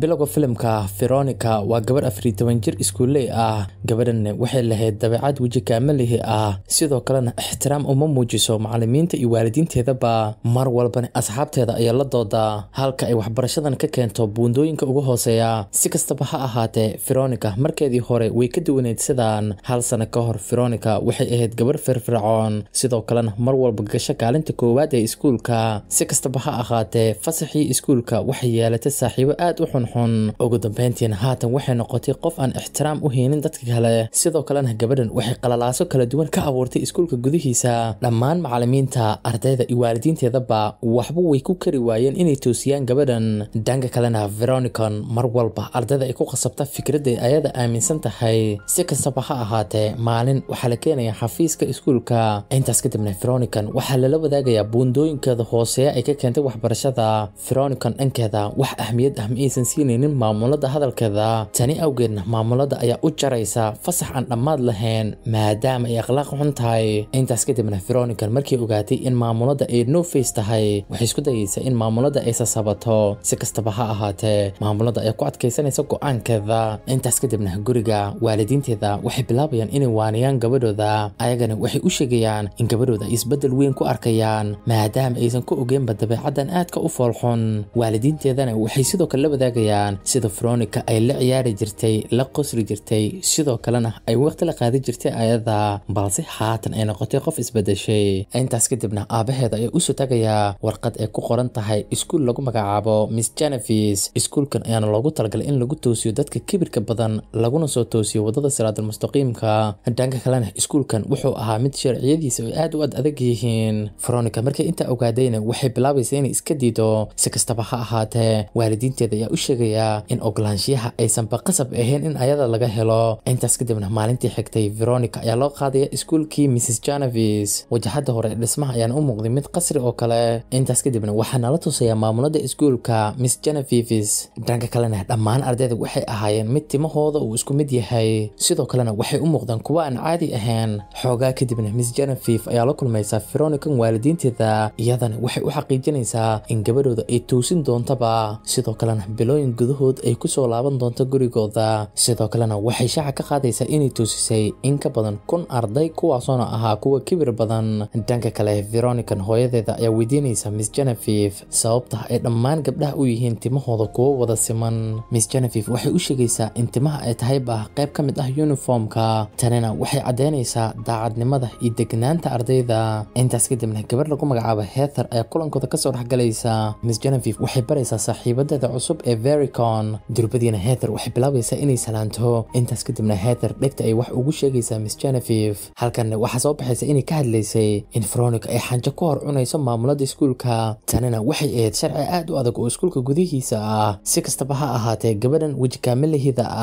bilowga filimka veronica waa gabadh afariy toban jir iskuulley ah gabadhanne waxay lahayd dabeecad weji kaamalihi ah sidoo kalena ixtiraam uma muujiso macalimiinta iyo waalidiinteedaba mar walbana asxaabteeda ayaa la doodaa halka ay waxbarashadan ka keento buundooyinka ugu hooseeya si kastaba ha ahaatee veronica markeedii hore way ka duwaneyd sidaan hal sano ka hor veronica waxay ahayd gabadh firfircoon sidoo kalena mar walba gasho kaalinta koowaad ee iskuulka si kastaba ha ahaatee fasaxii iskuulka waxay yeelatay saaxiibo aad u xun xun ugu dambeyntiin haatan waxay noqotay qof aan ixtiraam u heynin dadka kale sidoo kalena gabadhan waxay qalalaaso kala duwan ka abuurtay iskuulka gudihiisa dhammaan macalimiinta ardayda iyo waalidiinteedaba waxba way ku kari waayeen inay toosiyaan gabadhan dhanka kalena veronicon mar walba ardayda ay ku qasabta fikradday ayada aaminsan tahay si kastaba ha ahaatee maalin waxaa la keenayaa xafiiska iskuulka intaas kadibna veronican waxaa lala wadaagayaa buundooyinkeeda hooseeya ay ka keentay waxbarashada veronicon dhankeeda wax ahmiyad ah ma aysan si siinaynin maamulada hadalkeeda tani awgeedna maamulada ayaa u jaraysa fasax aan dhammaad lahayn maadaama ay akhlaaq xun tahay intaas kadibna veronikan markii ogaatay in maamulada ay noface tahay waxay isku dayaysa in maamulada ay sasabato si kastaba ha ahaatee maamulada ayaa ku adkaysanaysa go'aankeeda intaas kadibna guriga waalidiinteeda waxay bilaabayaan inay waaniyaan gabadhooda ayagana waxay u sheegayaan in gabadhooda ay isbeddel weyn ku arkayaan maadaama aysan ku ogeynba dabeecaddan aadka u foolxun waalidiinteedana waxay sidoo kale la wadaag sheegayaan sida veronica ay la ciyaari jirtay la qosri jirtay sidoo kalena ay waqti la qaadi jirtay ayada balse haatan ay noqotay qof isbedeshay intaas kadibna aabaheeda ayaa usoo tagayaa warqad ay ku qoran tahay iskuul lagu magacaabo miss jenefis iskuulkan ayaana loogu talagalay in lagu toosiyo dadka kibirka badan laguna soo toosiyo wadada mustaqiimka dhanka kalena iskuulkan wuxuu ahaa mid sharciyadiisa ay aad u ad adag yihiin veronica markay intaa ogaadayna waxay bilaabaysa inay iska diido si kastaba ha ahaatee waalidiinteeda ayaa u sheegayaa in ogolaanshiyaha aysan baqasab ahayn in ayada laga helo intaas kadibna maalintii xigtay veronica ayaa loo qaadaya iskuulkii mrs janavis wajahada hore dhismaha ayaana u muuqday mid qasri oo kale intaas kadibna waxaa nala tusaya maamulada iskuulka miss janavivis dhanka kalena dhammaan ardayda waxay ahaayeen mid timahooda uu isku mid yahay sidoo kalena waxay u muuqdeen kuwa aan caadi ahayn xoogaa kadibna miss janavif ayaa la kulmaysaa veronican waalidiinteeda iyadana waxay u xaqiijinaysaa in gabadhooda ay toosin doontaba sidoo kalena bilo magaalooyin gudahood ay kusoo laaban doonto gurigooda sidoo kalena waxay shaaca ka qaadaysaa inay toosisay in ka badan kun arday kuwaasoona ahaa kuwa kibir badan dhanka kale veronikan hooyadeeda ayaa weydiinaysa miss jenefif sababta ay dhammaan gabdhaha u yihiin timahooda kuwa wada siman miss jenefif waxay u sheegaysaa in timaha ay tahayba qayb ka mid ah yuniformka tanina waxay caddeynaysaa daacadnimada iyo degnaanta ardayda intaas kadibna gabarh lagu magacaabo heather ayaa kulankooda kasoo dhexgalaysa miss jenefif waxay baraysaa saaxiibadeeda cusub ee Vericon durbadiina Heather waxay bilaabaysaa inay salaanto intaas kadibna Heather dhegta ay wax ugu sheegaysaa Miss Genevieve halkanna waxaa soo baxaysa inay ka hadlaysay in Veronica ay xanjo ku hor cunayso maamulada iskuulka tanina waxay ahayd sharci aad u adag oo iskuulka gudihiisa ah si kastaba ha ahaatee gabadhan weji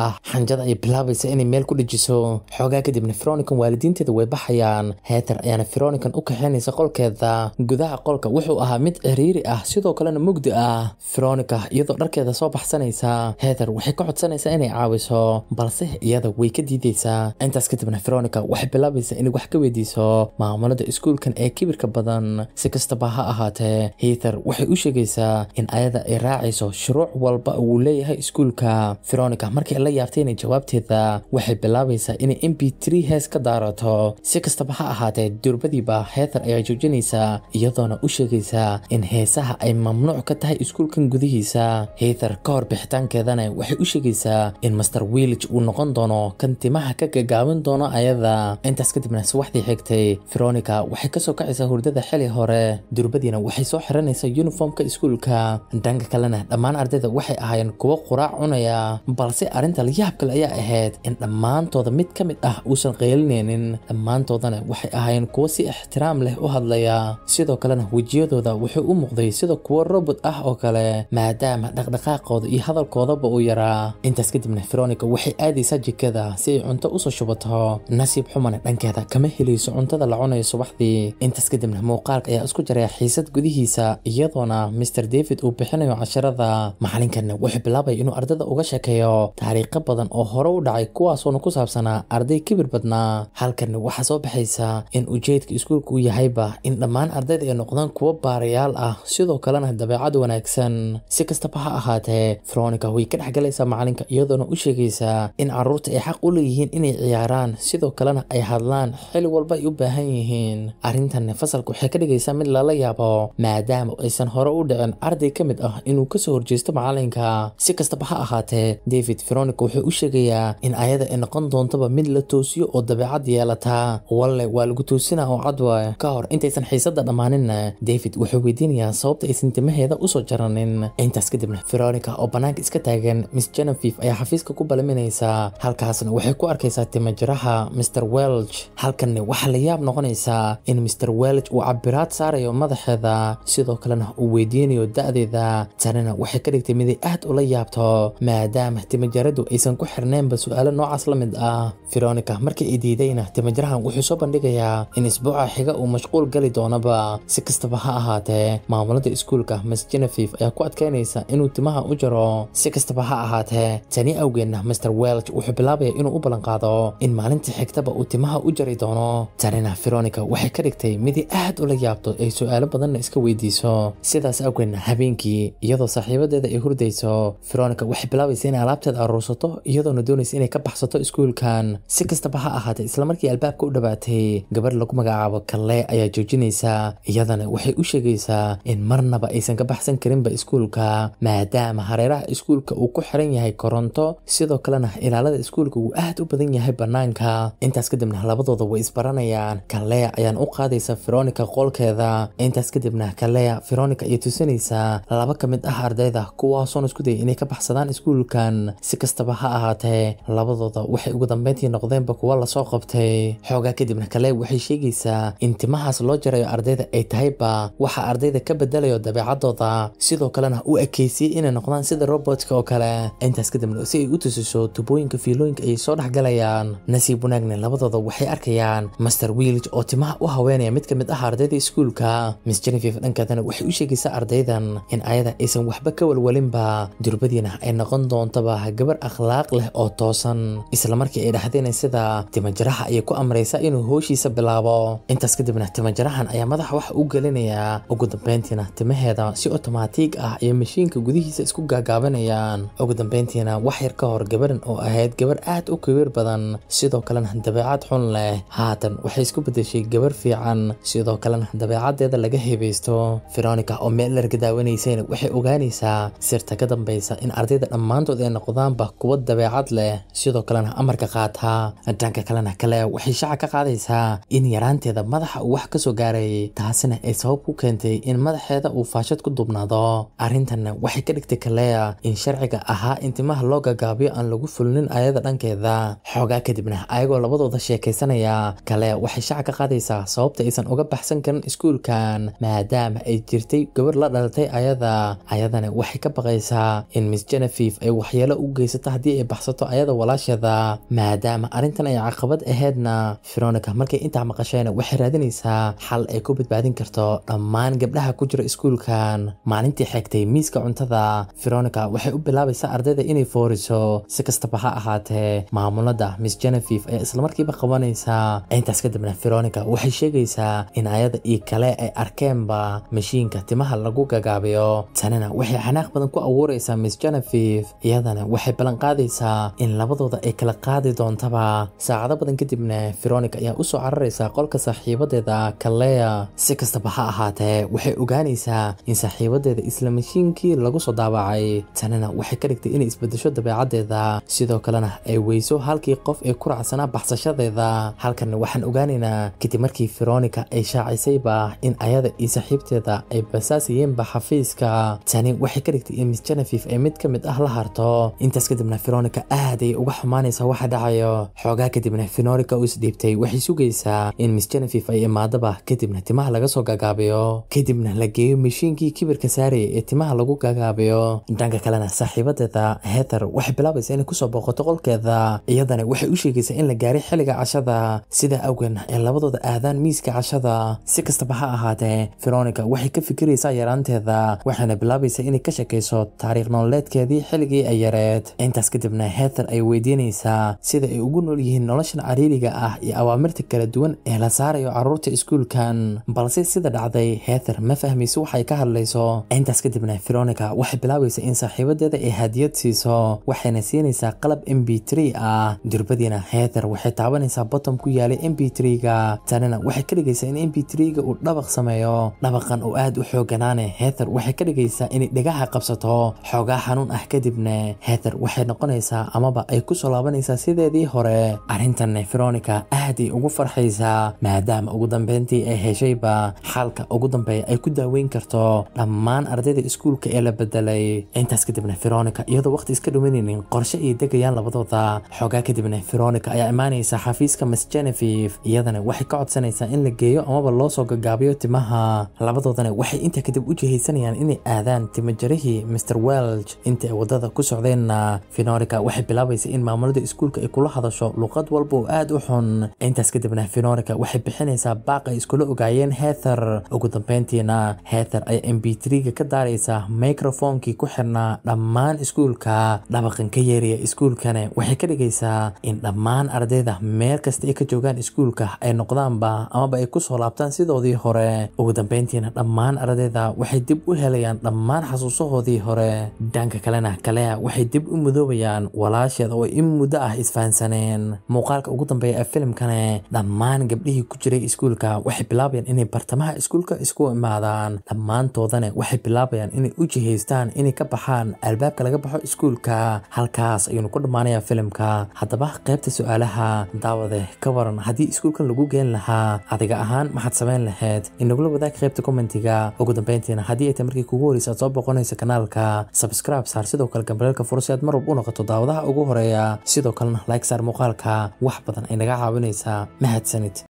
ah xanjada ay bilaabaysa inay meel ku dhejiso xoogaa kadibna Veronican waalidiinteeda way baxayaan Heather ayaana Veronican u kaxeynaysa qolkeeda gudaha qolka wuxuu ahaa mid ciriiri ah sidoo kalena mugdi ah Veronica iyadoo dharkeeda soo baxsanaysaa heather waxay ka codsanaysaa inay caawiso balse iyada way ka diidaysaa intaas kadibna veronica waxay bilaabaysaa inay wax ka weydiiso maamulada iskuulkan ee kibirka badan si kastaba ha ahaatee heather waxay u sheegaysaa in ayada ay raacayso shuruuc walba uu leeyahay iskuulka veronica markii la yaabtay inay jawaabteeda waxay bilaabaysaa inay m b t hees ka daarato si kastaba ha ahaatee durbadiiba heather ayaa joojinaysaa iyadoona u sheegaysaa in heesaha ay mamnuuc ka tahay iskuulkan gudihiisa heather ka hor bixitaankeedana waxay u sheegaysaa in master wiilij uu noqon doono kan timaha ka gagaabin doono ayada intaas kadibna subaxdii xigtay veronica waxay kasoo kacaysaa hurdada xili hore durbadiina waxay soo xiranaysaa yuniformka iskuulka dhanka kalena dhammaan ardayda waxay ahaayeen kuwo quraac cunaya balse arrinta layaab kale ayaa ahayd in dhammaantooda mid ka mid ah uusan qeelinaynin dhammaantoodana waxay ahaayeen kuwo si ixtiraam leh u hadlaya sidoo kalena wejiyadooda wuxuu u muuqday sida kuwo robot ah oo kale maadaama dhaqdhaqaaqo dhaqaaqooda iyo hadalkoodaba uu yaraa intaas kadibna feronika waxay aadaysaa jikada si ay cunto usoo shubato nasiib xumana dhankeeda kama helayso cuntada la cunayo subaxdii intaas kadibna muuqaalka ayaa isku jaraya xiisad gudihiisa iyadoona mister david uu bixinayo casharada macalinkanna wuxuu bilaabaya inuu ardada uga sheekeeyo taariikho badan oo hore u dhacay kuwaasoona ku saabsanaa arday kibir badnaa halkanna waxaa soo baxaysa in ujeedka iskuulka uu yahayba in dhammaan ardayda ay noqdaan kuwo baarayaal ah sidoo kalena dabeecad wanaagsan si kastaba ha ahaatee ee veronica way ka dhexgalaysaa macalinka iyadoona u sheegaysaa in caruurta ay xaq u leeyihiin inay ciyaaraan sidoo kalena ay hadlaan xili walba ay u baahan yihiin arrintan fasalka waxay ka dhigaysaa mid lala yaabo maadaama aysan hore u dhicin arday ka mid ah inuu kasoo horjeesto macalinka si kastaba ha ahaatee david veronica wuxuu u sheegayaa in ayada ay noqon doontaba mid la toosiyo oo dabeecad yeelata walle waa lagu toosinaa oo cadwa ka hor intaysan xiisadda dhammaanin david wuxuu weydiinayaa sababta aysan timaheeda usoo jaranin intaas kadibna veronica haweenka oo bannaanka iska taagan miss genevieve ayaa xafiiska ku balaminaysaa halkaasna waxay ku arkaysaa timajaraha mister welch halkanna waxaa la yaab noqonaysaa in mister welch uu cabiraad saarayo madaxeeda sidoo kalena uu weydiinayo da'deeda tanina waxay ka dhigtay miday aad ula yaabto maadaama timajaradu aysan ku xirnaynba su'aalo noocaas la mid ah veronica markii ay diidayna timajirahan wuxuu soo bandhigayaa in isbuuca xiga uu mashquul gali doonaba si kastaba ha ahaatee maamulada iskuulka miss genevieve ayaa ku adkaynaysa inuu timaha u lagu jaro si kastaba ha ahaatee tani awgeenna master welch wuxuu bilaabaya inuu u ballanqaado in maalinta xigtaba uu timaha u jari doono tanina veronica waxay ka dhigtay midii aad ula yaabto ay su'aalo badanna iska weydiiso sidaas awgeedna habeenkii iyadoo saaxiibadeeda ay hurdayso veronica waxay bilaabaysa inay alaabteeda aruursato iyadoona doonaysa inay ka baxsato iskuulkan si kastaba ha ahaatee islamarkii albaabka u dhowaatay gabar lagu magacaabo kalle ayaa joojinaysa iyadana waxay u sheegaysaa in marnaba aysan ka baxsan karinba iskuulka maadaama hareeraha iskuulka uu ku xiran yahay koronto sidoo kalena ilaalada iskuulka wuu aad u badan yahay banaanka intaas kadibna labadooda way isbaranayaan kaleya ayaan u qaadaysa feronika qoolkeeda intaas kadibna kaleya feronika iyo tusinaysa laba ka mid ah ardayda kuwaasoon isku dayay inay ka baxsadaan iskuulkan si kastaba ha ahaatee labadooda waxay ugu dambeyntii noqdeenba kuwa lasoo qabtay xoogaa kadibna kaleya waxay sheegaysaa in timahaas loo jarayo ardayda ay tahayba waxaa ardayda ka bedelayo dabeecadooda sidoo kalena u ekeysiyey inay noqdaan qaban sida robotka oo kale intaas kadibna si ay u tusiso tubooyinka fiilooyinka ayay soo dhex galayaan nasiib wanaagna labadooda waxay arkayaan master wiilj oo timaha u haweenaya mid ka mid ah ardayda iskuulka miss jenifif dhankeedana waxay u sheegaysaa ardaydan in ayada aysan waxba ka walwalinba durbadiina ay noqon doontaba gabar akhlaaq leh oo toosan islamarkii ay dhahdeen sida timajaraha ayay ku amraysaa inuu hooshiisa bilaabo intaas kadibna timajarahan ayaa madaxa waxa u gelinaya ugu dambeyntiina timaheeda si otomaatig ah ayaa mashiinka gudihiisa isku gaagaabanayaan ugu dambeyntiina wax yar ka hor gabaran oo ahayd gabar aad u kibir badan sidoo kalena dabeecad xun leh haatan waxay isku bedeshay gabar fiican sidoo kalena dabeecadeeda laga hebaysto veronica oo meel daawanaysayna waxay ogaanaysaa sirta ka dambaysa in ardayda dhammaantood ay noqdaanba kuwa dabeecad leh sidoo kalena amarka qaata dhanka kalena kale waxay shaca ka qaadaysaa in yaraanteeda madaxa uu wax ka soo gaaray taasina ay sabab ku keentay in madaxeeda uu faashad ku dubnaado arrintanna waxay ka dhigtay leeya in sharciga ahaa in timaha loo gagaabiyo aan lagu fulinin ayada dhankeeda xoogaa kadibna ayagoo labadooda sheekaysanaya kale waxay shaca ka qaadaysaa sababta aysan uga baxsan karin iskuulkan maadaama ay jirtay gabadh la dhalatay ayada ayadana waxay ka baqaysaa in miss genevive ay waxyeelo u geysato haddii ay baxsato ayada walaasheeda maadaama arrintan ay caqabad aheedna veronica markay intaa maqasheena waxay raadinaysaa xal ay ku badbaadin karto dhammaan gabdhaha ku jira iskuulkan maalintii xeegtay miiska cuntada veronica waxay u bilaabaysaa ardayda inay fooriso si kastaba ha ahaatee maamulada miss genevieve ayaa islamarkiiba qabanaysaa intaas kadibna veronica waxay sheegaysaa in ayada io kale ay arkeenba mashiinka timaha lagu gagaabiyo tanina waxay xanaaq badan ku awuuraysaa miss genevieve iyadana waxay ballanqaadaysaa in labadooda ay kala qaadi doontaba saacado badan kadibna veronica ayaa usoo cararaysa qolka saaxiibadeeda kaleya si kastaba ha ahaatee waxay ogaanaysaa in saaxiibadeeda isla mashiinkii lagu soo daabacay dhacay tanina waxay ka dhigtay inay isbedesho dabeecaddeeda sidoo kalena ay weyso halkii qof ee ku raacsanaa baxsashadeeda halkan waxaan ogaanaynaa kadib markii feronika ay shaacisayba in ayada iyo saaxiibteeda ay basaasayeenba xafiiska tani waxay ka dhigtay in miss genevif ay mid ka mid ah la harto intaas kadibna feronika aaday uga xumaanaysa waxa dhacayo xoogaa kadibna feronika u isdhiibtay waxay sugaysaa in miss genevif ay imaadaba kadibna timaha laga soo gaagaabiyo kadibna la geeyo mishiinkii kibirka saaraya ee timaha lagu gaagaabiyo dhanka kalena saaxiibadeeda heter waxay bilaabaysa inay kusoo booqato qolkeeda iyadana waxay u sheegaysaa in la gaaray xiliga cashada sidaa awgeed ee labadooda aadaan miiska cashada si kastaba ha ahaatee veronica waxay ka fikiraysaa yaraanteeda waxayna bilaabaysaa inay ka shakayso taariikh noolleedkeedii xilligii ay yareed intaas kadibna heter ay weydiinaysaa sida ay ugu nool yihiin noloshan cariiriga ah iyo awaamirta kala duwan ee la saarayo caruurta iskuulkan balse sida dhacday heter ma fahmayso waxay ka hadlayso intaas kadibna veronica waxay bilaabay bilaabaysa in saaxiibadeeda ay hadiyad siiso waxayna siinaysaa qalab m b t ah durbadiina heather waxay taabanaysaa botom ku yaalay m b ga tanina waxay ka dhigaysaa in m b t-ga uu dhabaq sameeyo dhabaqan oo aad u xooganaane heather waxay ka dhigaysaa inay dhagaha qabsato xoogaa xanuun ah kadibne heather waxay noqonaysaa amaba ay ku soo laabanaysaa sideedii hore arrintanne veronica ay ugu farxaysaa maadaama ugu dambeyntii ay heshayba xaalka ugu dambeeya ay ku daaweyn karto dhammaan ardayda iskuulka ee la bedelay intaas kadibna feronica iyadoo waqti iska dhuminaynin qorshe iyo degayaan labadooda xoogaa kadibna feronica ayaa imaanaysa xafiiska miss genevif iyadana waxay ka codsanaysaa in la geeyo amaba loosoo gagaabiyo timaha labadoodana waxay intaa kadib u jihaysanayaan inay aadaan timajarihii mr welch inta ay wadada ku socdeenna veronica waxay bilaabaysa in maamulada iskuulka ay kula hadasho luqad walba oo aad u xun intaas kadibna veronica waxay bixinaysaa baaq ay iskula ogaayeen heather ugu dambeyntiina heather ayaa mb3ga ka daaraysa microfonkii ku xirnaa dhammaan iskuulka dhabaqan ka yeeraya iskuulkane waxay ka dhigaysaa in dhammaan ardayda meel kasta ay ka joogaan iskuulka ay noqdaanba amaba ay kusoo laabtaan sidoodii hore ugu dambayntiina dhammaan ardayda waxay dib u helayaan dhammaan xasuusahoodii hore dhanka kalena kale waxay dib u mudoobayaan walaasheeda oo in muddo ah isfahansaneen muuqaalka ugu dambeeya ee filimkane dhammaan gabdhihii ku jiray iskuulka waxay bilaabayaan inay bartamaha iskuulka isku imaadaan dhammaantoodane waxay bilaabayaan inay u jihaystaan inay ka baxaan albaabka laga baxo iskuulka halkaas ayuunu ku dhammaanayaa filimka haddaba qaybta su-aalaha daawade ka waran haddii iskuulkan lagu geen lahaa adiga ahaan maxaad samayn lahayd inagula wadaag qaybta kommentiga ugu dambayntiina haddii ay tay markii kugu horeysa aad soo boqonaysa kanaalka subscribe saar sidoo kale gambareelka furo si aad mar walba u noqoto daawadaha ugu horeeya sidoo kalena like saar muuqaalka wax badan ay naga caawinaysaa mahadsanid